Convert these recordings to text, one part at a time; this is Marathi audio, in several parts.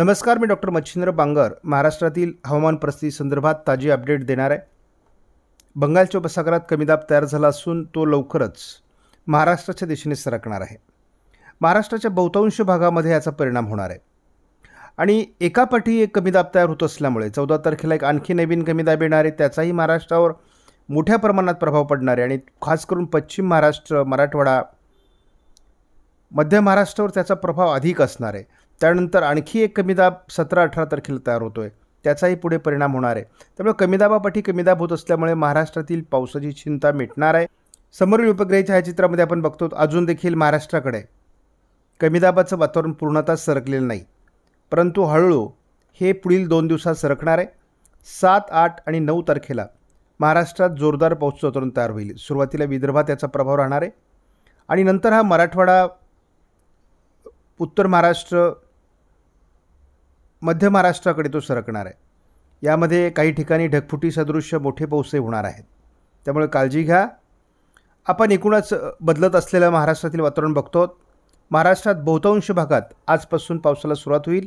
नमस्कार मी डॉक्टर मच्छिंद्र बांगर महाराष्ट्रातील हवामान परिस्थितीसंदर्भात ताजी अपडेट देणार आहे बंगालच्या उपसागरात कमी दाब तयार झाला असून तो लवकरच महाराष्ट्राच्या दिशेने सरकणार आहे महाराष्ट्राच्या बहुतांश भागामध्ये याचा परिणाम होणार आहे आणि एकापाठी एक कमी दाब तयार होत असल्यामुळे चौदा तारखेला एक आणखी नवीन कमी दाब येणार आहे त्याचाही महाराष्ट्रावर मोठ्या प्रमाणात प्रभाव पडणार आहे आणि खास करून पश्चिम महाराष्ट्र मराठवाडा मध्य महाराष्ट्रावर त्याचा प्रभाव अधिक असणार आहे त्यानंतर आणखी एक कमीदाब सतरा अठरा तारखेला तयार होतो आहे त्याचाही पुढे परिणाम होणार आहे त्यामुळे कमीदाबापाठी कमीदाब होत असल्यामुळे महाराष्ट्रातील पावसाची चिंता मिटणार आहे समोरील उपग्रही छायाचित्रामध्ये आपण बघतो अजून देखील महाराष्ट्राकडे कमीदाबाचं वातावरण पूर्णतः सरकलेलं नाही परंतु हळूहळू हे पुढील दोन दिवसात सरकणार आहे सात आठ आणि नऊ तारखेला महाराष्ट्रात जोरदार पाऊस वातावरण तयार होईल सुरुवातीला विदर्भात याचा प्रभाव राहणार आहे आणि नंतर हा मराठवाडा उत्तर महाराष्ट्र मध्य महाराष्ट्राकडे तो सरकणार आहे यामध्ये काही ठिकाणी ढगफुटी सदृश्य मोठे पाऊसही होणार आहेत त्यामुळे काळजी घ्या आपण एकूणच बदलत असलेलं महाराष्ट्रातील वातावरण बघतो महाराष्ट्रात बहुतांश भागात आजपासून पावसाला सुरुवात होईल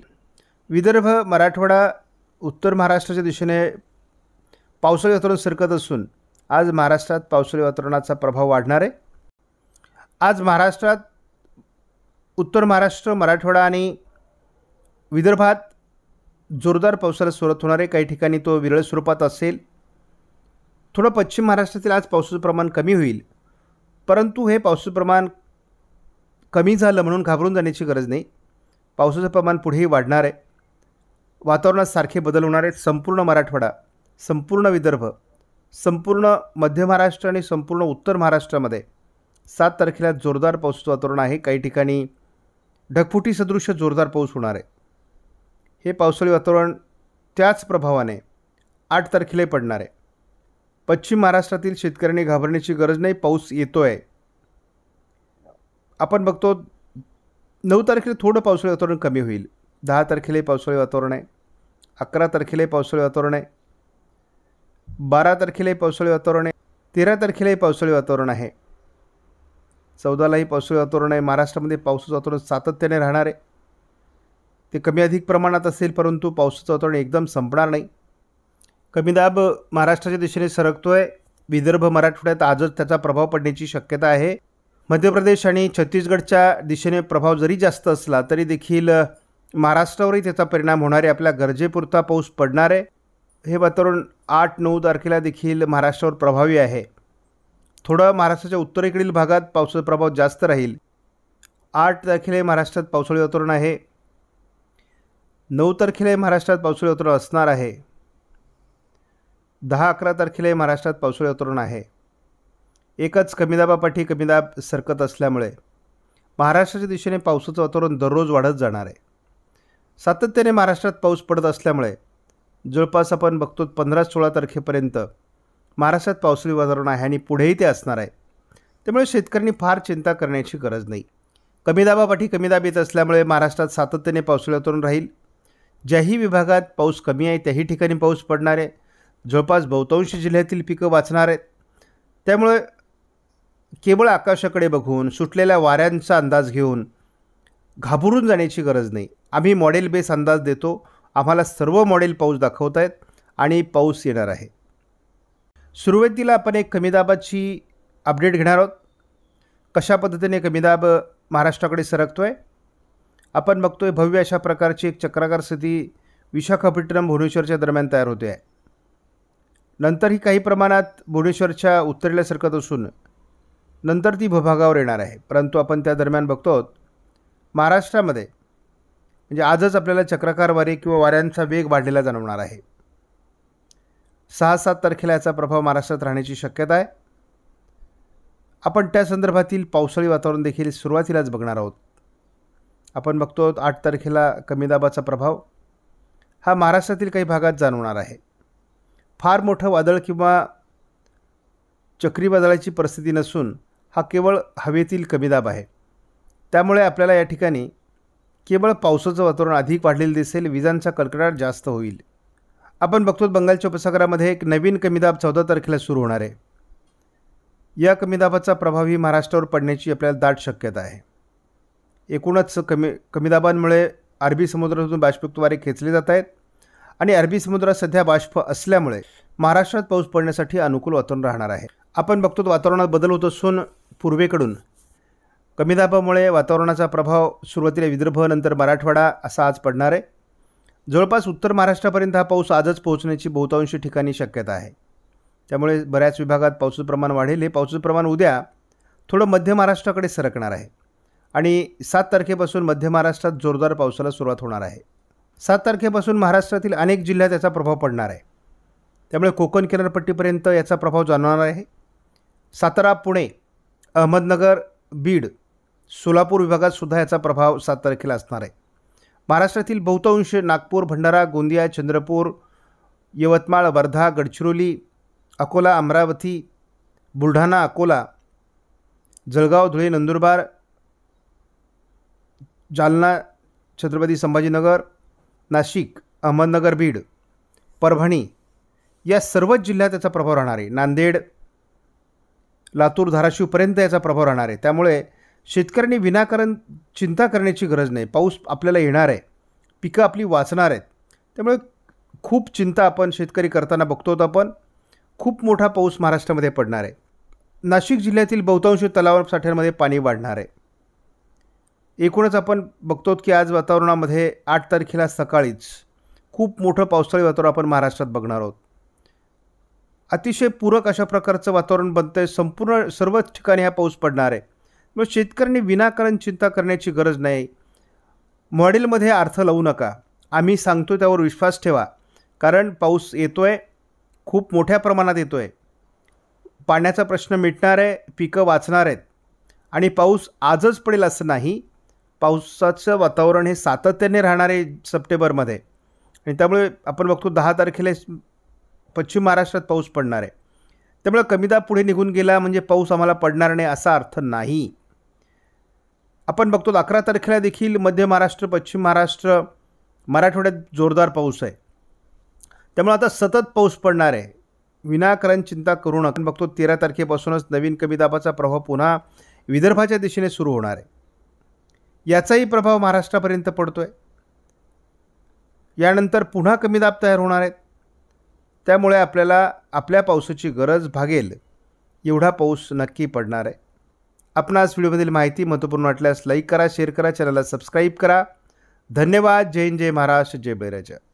विदर्भ मराठवाडा उत्तर महाराष्ट्राच्या दिशेने पावसाळी वातावरण सरकत असून आज महाराष्ट्रात पावसाळी वातावरणाचा प्रभाव वाढणार आहे आज महाराष्ट्रात उत्तर महाराष्ट्र मराठवाडा आणि विदर्भात जोरदार पावसाला सुरुवात होणार आहे काही ठिकाणी तो विरळ स्वरूपात असेल थोडं पश्चिम महाराष्ट्रातील आज पावसाचं प्रमाण कमी होईल परंतु हे पावसाचं प्रमाण कमी झालं म्हणून घाबरून जाण्याची गरज नाही पावसाचं प्रमाण पुढेही वाढणार आहे वातावरणात सारखे बदल होणार आहेत संपूर्ण मराठवाडा संपूर्ण विदर्भ संपूर्ण मध्य महाराष्ट्र आणि संपूर्ण उत्तर महाराष्ट्रामध्ये सात तारखेला जोरदार पावसाचं वातावरण आहे काही ठिकाणी ढगफुटी सदृश्य जोरदार पाऊस होणार आहे हे पावसाळी वातावरण त्याच प्रभावाने आठ तारखेलाही पडणार आहे पश्चिम महाराष्ट्रातील शेतकऱ्यांनी घाबरण्याची गरज नाही पाऊस येतो आहे आपण बघतो नऊ तारखेला थोडं पावसाळी वातावरण कमी होईल दहा तारखेलाही पावसाळी वातावरण आहे अकरा तारखेलाही पावसाळी वातावरण आहे बारा तारखेलाही पावसाळी वातावरण आहे तेरा तारखेलाही पावसाळी वातावरण आहे चौदालाही पावसाळी वातावरण आहे महाराष्ट्रामध्ये पावसाचं वातावरण सातत्याने राहणार आहे ते कमी अधिक प्रमाणात असेल परंतु पावसाचं वातावरण एकदम संपणार नाही कमी दाब महाराष्ट्राच्या दिशेने सरकतो आहे विदर्भ मराठवाड्यात आजच त्याचा प्रभाव पडण्याची शक्यता आहे मध्य प्रदेश आणि छत्तीसगडच्या दिशेने प्रभाव जरी जास्त असला तरी देखील महाराष्ट्रावरही त्याचा परिणाम होणार आहे आपल्या गरजेपुरता पाऊस पडणार आहे हे वातावरण आठ नऊ तारखेला देखील महाराष्ट्रावर प्रभावी आहे थोडं महाराष्ट्राच्या उत्तरेकडील भागात पावसाचा प्रभाव जास्त राहील आठ तारखेला महाराष्ट्रात पावसाळी वातावरण आहे नऊ तारखेलाही महाराष्ट्रात पावसाळी वातावरण असणार आहे दहा अकरा तारखेलाही महाराष्ट्रात पावसाळी वातावरण आहे एकच कमी कमीदाबापाठी कमीदाब सरकत असल्यामुळे महाराष्ट्राच्या दिशेने पावसाचं वातावरण दररोज वाढत जाणार आहे सातत्याने महाराष्ट्रात पाऊस पडत असल्यामुळे जवळपास आपण बघतो पंधरा सोळा तारखेपर्यंत महाराष्ट्रात पावसाळी वातावरण आहे आणि पुढेही ते असणार आहे त्यामुळे शेतकऱ्यांनी फार चिंता करण्याची गरज नाही कमी दाबापाठी कमी दाब येत असल्यामुळे महाराष्ट्रात सातत्याने पावसाळी वातावरण राहील ज्याही विभागात पाऊस कमी आहे त्याही ठिकाणी पाऊस पडणार आहे जवळपास बहुतांश जिल्ह्यातील पिकं वाचणार आहेत त्यामुळे केवळ आकाशाकडे बघून सुटलेल्या वाऱ्यांचा अंदाज घेऊन घाबरून जाण्याची गरज नाही आम्ही मॉडेल बेस अंदाज देतो आम्हाला सर्व मॉडेल पाऊस दाखवत आहेत आणि पाऊस येणार आहे सुरुवातीला आपण एक कमीदाबाची अपडेट घेणार आहोत कशा पद्धतीने कमीदाब महाराष्ट्राकडे सरकतो आहे आपण बघतोय भव्य अशा प्रकारची एक चक्राकार स्थिती विशाखापट्टणम भुवनेश्वरच्या दरम्यान तयार होते आहे नंतर ही काही प्रमाणात भुवनेश्वरच्या उत्तरेला सरकत असून नंतर ती भभागावर येणार आहे परंतु आपण त्या दरम्यान बघतो महाराष्ट्रामध्ये म्हणजे आजच आपल्याला चक्राकार वारे किंवा वाऱ्यांचा वेग वाढलेला जाणवणार आहे सहा सात तारखेला याचा प्रभाव महाराष्ट्रात राहण्याची शक्यता आहे आपण त्या संदर्भातील पावसाळी वातावरण देखील सुरुवातीलाच बघणार आहोत आपण बघतो आठ तारखेला कमी दाबाचा प्रभाव हा महाराष्ट्रातील काही भागात जाणवणार आहे फार मोठं वादळ किंवा चक्रीवादळाची परिस्थिती नसून हा केवळ हवेतील कमी दाब आहे त्यामुळे आपल्याला या ठिकाणी केवळ पावसाचं वातावरण अधिक वाढलेलं दिसेल विजांचा कडकडाट जास्त होईल आपण बघतो बंगालच्या उपसागरामध्ये एक नवीन कमीदाब चौदा तारखेला सुरू होणार आहे या कमीदाबाचा प्रभावही महाराष्ट्रावर पडण्याची आपल्याला दाट शक्यता आहे एकूणच कमी कमी दाबांमुळे अरबी समुद्रातून वारे खेचले जात आहेत आणि अरबी समुद्रात सध्या बाष्प असल्यामुळे महाराष्ट्रात पाऊस पडण्यासाठी अनुकूल वातावरण राहणार आहे आपण बघतो वातावरणात बदल होत असून पूर्वेकडून कमी दाबामुळे वातावरणाचा प्रभाव सुरुवातीला विदर्भ नंतर मराठवाडा असा आज पडणार आहे जवळपास उत्तर महाराष्ट्रापर्यंत हा पाऊस आजच पोहोचण्याची बहुतांशी ठिकाणी शक्यता आहे त्यामुळे बऱ्याच विभागात पावसाचं प्रमाण वाढेल हे पावसाचं प्रमाण उद्या थोडं मध्य महाराष्ट्राकडे सरकणार आहे आणि सात तारखेपासून मध्य महाराष्ट्रात जोरदार पावसाला सुरुवात होणार आहे सात तारखेपासून महाराष्ट्रातील अनेक जिल्ह्यात याचा प्रभाव पडणार आहे त्यामुळे कोकण किनारपट्टीपर्यंत याचा प्रभाव जाणवणार आहे सातारा पुणे अहमदनगर बीड सोलापूर विभागात सुद्धा याचा प्रभाव सात तारखेला असणार आहे महाराष्ट्रातील बहुतांश नागपूर भंडारा गोंदिया चंद्रपूर यवतमाळ वर्धा गडचिरोली अकोला अमरावती बुलढाणा अकोला जळगाव धुळे नंदुरबार जालना छत्रपती संभाजीनगर नाशिक अहमदनगर बीड परभणी या सर्वच जिल्ह्यात त्याचा प्रभाव राहणार आहे नांदेड लातूर धाराशिवपर्यंत याचा प्रभाव राहणार आहे त्यामुळे शेतकऱ्यांनी विनाकारण चिंता करण्याची गरज नाही पाऊस आपल्याला येणार आहे पिकं आपली वाचणार आहेत त्यामुळे खूप चिंता आपण शेतकरी करताना बघतो आपण खूप मोठा पाऊस महाराष्ट्रामध्ये पडणार आहे नाशिक जिल्ह्यातील बहुतांश साठ्यांमध्ये पाणी वाढणार आहे एकूणच आपण बघतो की आज वातावरणामध्ये आठ तारखेला सकाळीच खूप मोठं पावसाळी वातावरण आपण महाराष्ट्रात बघणार आहोत अतिशय पूरक अशा प्रकारचं वातावरण बनतं आहे संपूर्ण सर्वच ठिकाणी हा पाऊस पडणार आहे मग शेतकऱ्यांनी विनाकारण चिंता करण्याची गरज नाही मॉडेलमध्ये अर्थ लावू नका आम्ही सांगतो त्यावर विश्वास ठेवा कारण पाऊस येतो आहे खूप मोठ्या प्रमाणात येतो आहे पाण्याचा प्रश्न मिटणार आहे पिकं वाचणार आहेत आणि पाऊस आजच पडेल असं नाही पावसाचं वातावरण हे सातत्याने राहणार आहे सप्टेंबरमध्ये आणि त्यामुळे आपण बघतो दहा तारखेला पश्चिम महाराष्ट्रात पाऊस पडणार आहे त्यामुळे कमीदाब पुढे निघून गेला म्हणजे पाऊस आम्हाला पडणार नाही असा अर्थ नाही आपण बघतो अकरा तारखेला देखील मध्य महाराष्ट्र पश्चिम महाराष्ट्र मराठवाड्यात जोरदार पाऊस आहे त्यामुळे आता सतत पाऊस पडणार आहे विनाकारण चिंता करू नका बघतो तेरा तारखेपासूनच नवीन कमीदाबाचा प्रभाव पुन्हा विदर्भाच्या दिशेने सुरू होणार आहे याचाही प्रभाव महाराष्ट्रापर्यंत पडतो आहे यानंतर पुन्हा कमी दाब तयार होणार आहेत त्यामुळे आपल्याला आपल्या पावसाची गरज भागेल एवढा पाऊस नक्की पडणार आहे आपण आज व्हिडिओमधील माहिती महत्त्वपूर्ण वाटल्यास लाईक करा शेअर करा चॅनलला सबस्क्राईब करा धन्यवाद जय जय महाराष्ट्र जय बैराजा